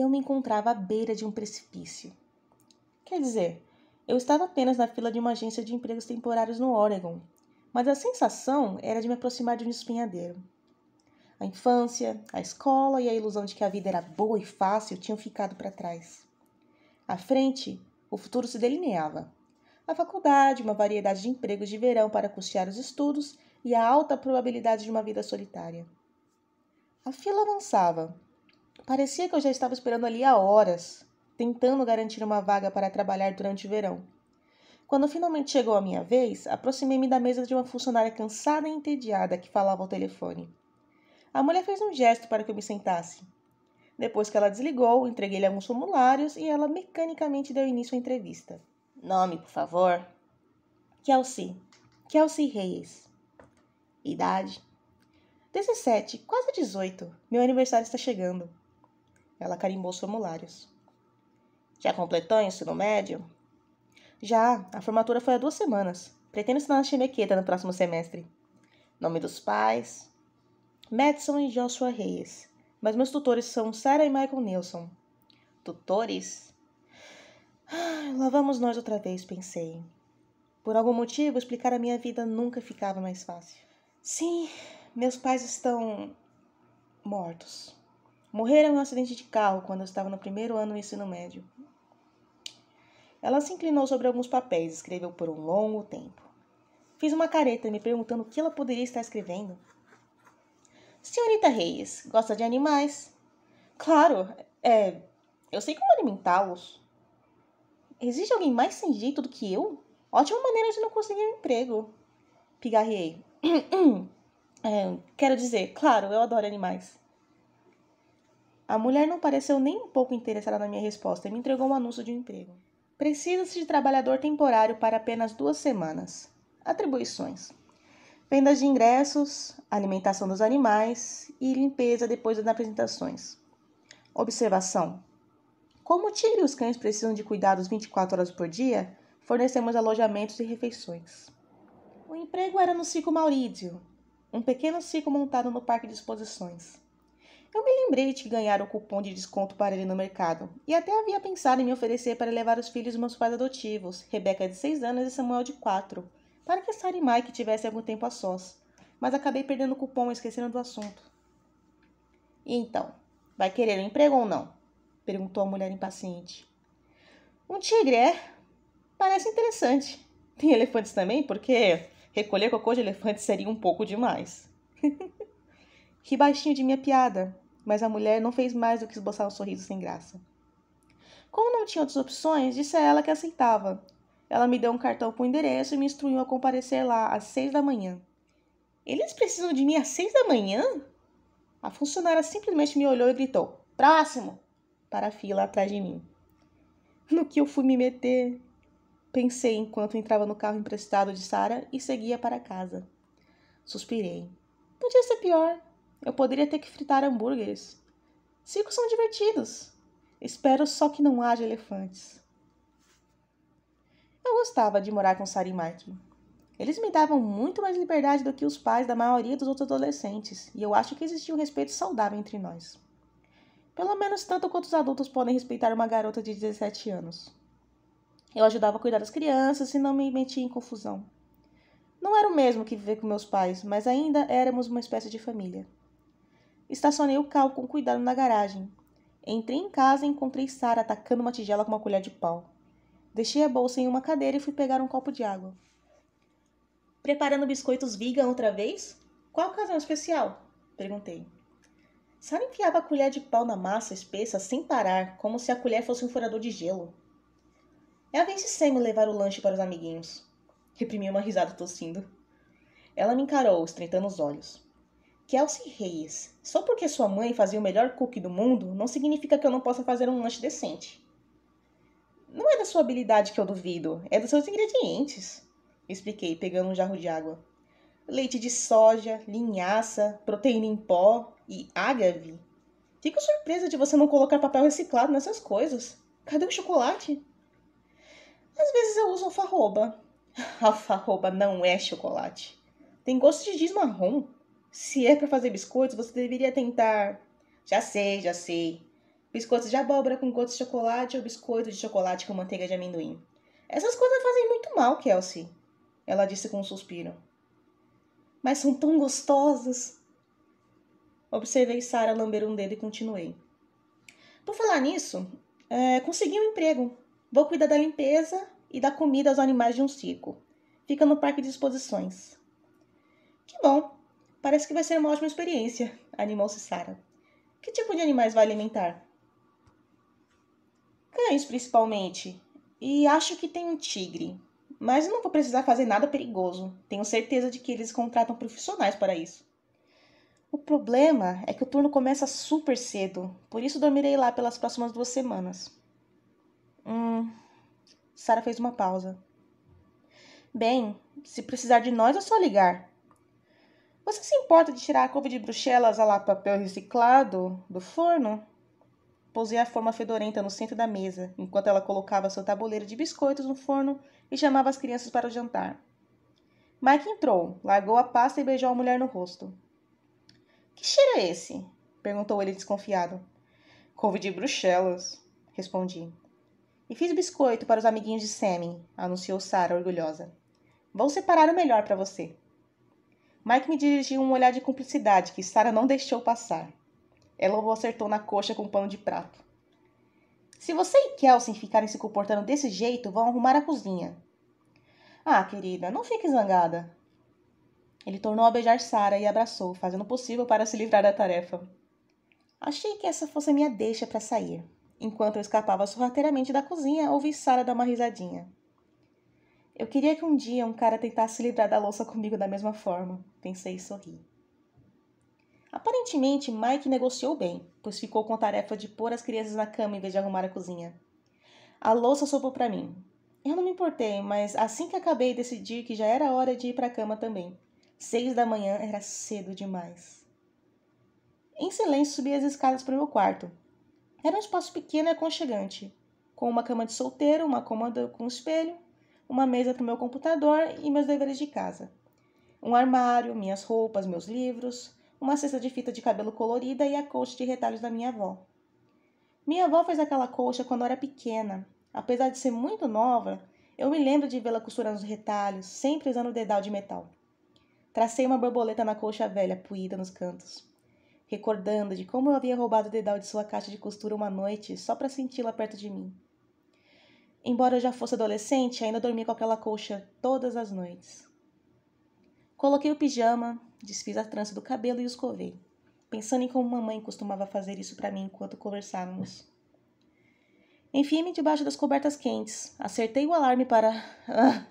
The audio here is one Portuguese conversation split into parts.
eu me encontrava à beira de um precipício. Quer dizer, eu estava apenas na fila de uma agência de empregos temporários no Oregon, mas a sensação era de me aproximar de um espinhadeiro. A infância, a escola e a ilusão de que a vida era boa e fácil tinham ficado para trás. À frente, o futuro se delineava. A faculdade, uma variedade de empregos de verão para custear os estudos e a alta probabilidade de uma vida solitária. A fila avançava, Parecia que eu já estava esperando ali há horas, tentando garantir uma vaga para trabalhar durante o verão. Quando finalmente chegou a minha vez, aproximei-me da mesa de uma funcionária cansada e entediada que falava ao telefone. A mulher fez um gesto para que eu me sentasse. Depois que ela desligou, entreguei-lhe alguns formulários e ela mecanicamente deu início à entrevista. Nome, por favor. Kelsey. Kelsey Reyes. Idade. 17, quase 18. Meu aniversário está chegando. Ela carimbou os formulários. Já completou o ensino médio? Já, a formatura foi há duas semanas. Pretendo estudar na Chimequeta no próximo semestre. Nome dos pais? Madison e Joshua Reyes. Mas meus tutores são Sarah e Michael Nilson. Tutores? lá vamos nós outra vez, pensei. Por algum motivo, explicar a minha vida nunca ficava mais fácil. Sim, meus pais estão mortos. Morreram em um acidente de carro quando eu estava no primeiro ano do ensino médio. Ela se inclinou sobre alguns papéis e escreveu por um longo tempo. Fiz uma careta me perguntando o que ela poderia estar escrevendo. Senhorita Reis, gosta de animais? Claro, é. Eu sei como alimentá-los. Existe alguém mais sem jeito do que eu? Ótima maneira de não conseguir um emprego. Pigarriei. é, quero dizer, claro, eu adoro animais. A mulher não pareceu nem um pouco interessada na minha resposta e me entregou um anúncio de um emprego. Precisa-se de trabalhador temporário para apenas duas semanas. Atribuições: vendas de ingressos, alimentação dos animais e limpeza depois das apresentações. Observação: como o tigre e os cães precisam de cuidados 24 horas por dia, fornecemos alojamentos e refeições. O emprego era no Cico maurício, um pequeno circo montado no parque de exposições. Eu me lembrei de ganhar o cupom de desconto para ele no mercado e até havia pensado em me oferecer para levar os filhos dos meus pais adotivos, Rebeca de 6 anos e Samuel de 4, para que Sara e Mike tivessem algum tempo a sós, mas acabei perdendo o cupom e esquecendo do assunto. E então, vai querer um emprego ou não? perguntou a mulher impaciente. Um tigre, é? Parece interessante. Tem elefantes também? Porque recolher cocô de elefante seria um pouco demais. Que baixinho de minha piada, mas a mulher não fez mais do que esboçar um sorriso sem graça. Como não tinha outras opções, disse a ela que aceitava. Ela me deu um cartão com o endereço e me instruiu a comparecer lá às seis da manhã. Eles precisam de mim às seis da manhã? A funcionária simplesmente me olhou e gritou: Próximo! para a fila atrás de mim. No que eu fui me meter, pensei enquanto entrava no carro emprestado de Sara e seguia para casa. Suspirei. Podia ser pior. Eu poderia ter que fritar hambúrgueres. Circos são divertidos. Espero só que não haja elefantes. Eu gostava de morar com Sari e Eles me davam muito mais liberdade do que os pais da maioria dos outros adolescentes, e eu acho que existia um respeito saudável entre nós. Pelo menos tanto quanto os adultos podem respeitar uma garota de 17 anos. Eu ajudava a cuidar das crianças e não me metia em confusão. Não era o mesmo que viver com meus pais, mas ainda éramos uma espécie de família. Estacionei o carro com cuidado na garagem. Entrei em casa e encontrei Sara atacando uma tigela com uma colher de pau. Deixei a bolsa em uma cadeira e fui pegar um copo de água. Preparando biscoitos vegan outra vez? Qual ocasião especial? Perguntei. Sara enfiava a colher de pau na massa espessa sem parar, como se a colher fosse um furador de gelo. É a vez de Sam levar o lanche para os amiguinhos. Reprimi uma risada tossindo. Ela me encarou, estreitando os olhos. Kelsey Reis, só porque sua mãe fazia o melhor cookie do mundo, não significa que eu não possa fazer um lanche decente. Não é da sua habilidade que eu duvido, é dos seus ingredientes, expliquei, pegando um jarro de água. Leite de soja, linhaça, proteína em pó e ágave. Fico surpresa de você não colocar papel reciclado nessas coisas. Cadê o chocolate? Às vezes eu uso alfarroba. Alfarroba não é chocolate. Tem gosto de giz marrom. Se é para fazer biscoitos, você deveria tentar. Já sei, já sei. Biscoitos de abóbora com gotas de chocolate ou biscoito de chocolate com manteiga de amendoim. Essas coisas fazem muito mal, Kelsey, ela disse com um suspiro. Mas são tão gostosas. Observei Sara lamber um dedo e continuei. Por falar nisso, é, consegui um emprego. Vou cuidar da limpeza e da comida aos animais de um circo. Fica no parque de exposições. Que bom, Parece que vai ser uma ótima experiência, animou-se Sara. Que tipo de animais vai alimentar? Cães, principalmente. E acho que tem um tigre. Mas não vou precisar fazer nada perigoso. Tenho certeza de que eles contratam profissionais para isso. O problema é que o turno começa super cedo, por isso dormirei lá pelas próximas duas semanas. Hum. Sara fez uma pausa. Bem, se precisar de nós é só ligar. Você se importa de tirar a couve de bruxelas a lá papel reciclado do forno? Pousei a forma fedorenta no centro da mesa, enquanto ela colocava seu tabuleiro de biscoitos no forno e chamava as crianças para o jantar. Mike entrou, largou a pasta e beijou a mulher no rosto. Que cheiro é esse? perguntou ele desconfiado. Couve de bruxelas, respondi. E fiz biscoito para os amiguinhos de Sammy, anunciou Sara, orgulhosa. Vou separar o melhor para você. Mike me dirigiu um olhar de cumplicidade que Sara não deixou passar. Ela o acertou na coxa com um pano de prato. Se você e Kelsen ficarem se comportando desse jeito, vão arrumar a cozinha. Ah, querida, não fique zangada. Ele tornou a beijar Sara e abraçou, fazendo o possível para se livrar da tarefa. Achei que essa fosse a minha deixa para sair. Enquanto eu escapava sorrateiramente da cozinha, ouvi Sara dar uma risadinha. Eu queria que um dia um cara tentasse livrar da louça comigo da mesma forma, pensei e sorri. Aparentemente, Mike negociou bem, pois ficou com a tarefa de pôr as crianças na cama em vez de arrumar a cozinha. A louça sobrou para mim. Eu não me importei, mas assim que acabei, decidi que já era hora de ir para a cama também. Seis da manhã era cedo demais. Em silêncio, subi as escadas para o meu quarto. Era um espaço pequeno e aconchegante, com uma cama de solteiro, uma cômoda com um espelho uma mesa para o meu computador e meus deveres de casa, um armário, minhas roupas, meus livros, uma cesta de fita de cabelo colorida e a colcha de retalhos da minha avó. Minha avó fez aquela colcha quando eu era pequena. Apesar de ser muito nova, eu me lembro de vê-la costurando os retalhos, sempre usando o dedal de metal. Tracei uma borboleta na colcha velha, puída nos cantos, recordando de como eu havia roubado o dedal de sua caixa de costura uma noite só para senti-la perto de mim. Embora eu já fosse adolescente, ainda dormi com aquela colcha todas as noites. Coloquei o pijama, desfiz a trança do cabelo e escovei, pensando em como mamãe costumava fazer isso para mim enquanto conversávamos. Enfiei-me debaixo das cobertas quentes, acertei o alarme para ah,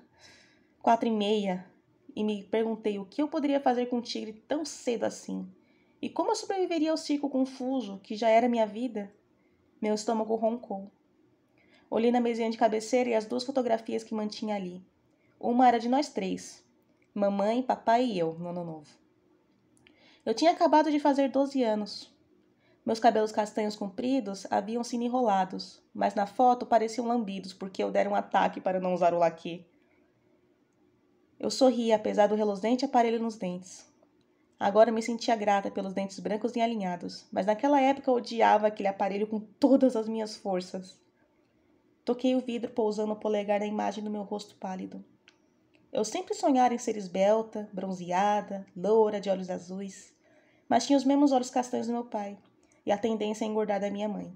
quatro e meia e me perguntei o que eu poderia fazer com um tigre tão cedo assim e como eu sobreviveria ao circo confuso que já era minha vida. Meu estômago roncou. Olhei na mesinha de cabeceira e as duas fotografias que mantinha ali. Uma era de nós três: mamãe, papai e eu, no ano novo. Eu tinha acabado de fazer 12 anos. Meus cabelos castanhos compridos haviam se enrolados, mas na foto pareciam lambidos porque eu dera um ataque para não usar o laque. Eu sorria, apesar do reluzente aparelho nos dentes. Agora me sentia grata pelos dentes brancos e alinhados, mas naquela época eu odiava aquele aparelho com todas as minhas forças. Toquei o vidro pousando o polegar na imagem do meu rosto pálido. Eu sempre sonhara em ser esbelta, bronzeada, loura, de olhos azuis, mas tinha os mesmos olhos castanhos do meu pai e a tendência a engordar da minha mãe.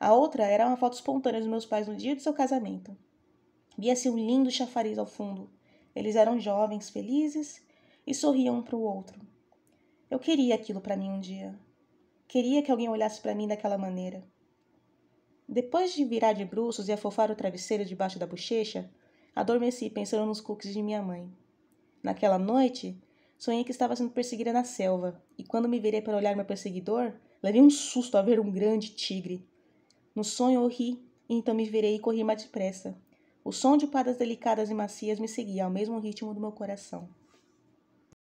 A outra era uma foto espontânea dos meus pais no dia do seu casamento. Via-se um lindo chafariz ao fundo. Eles eram jovens, felizes e sorriam um para o outro. Eu queria aquilo para mim um dia. Queria que alguém olhasse para mim daquela maneira. Depois de virar de bruços e afofar o travesseiro debaixo da bochecha, adormeci pensando nos cookies de minha mãe. Naquela noite, sonhei que estava sendo perseguida na selva, e quando me virei para olhar meu perseguidor, levei um susto ao ver um grande tigre. No sonho eu ri, e então me virei e corri mais depressa. O som de padas delicadas e macias me seguia ao mesmo ritmo do meu coração.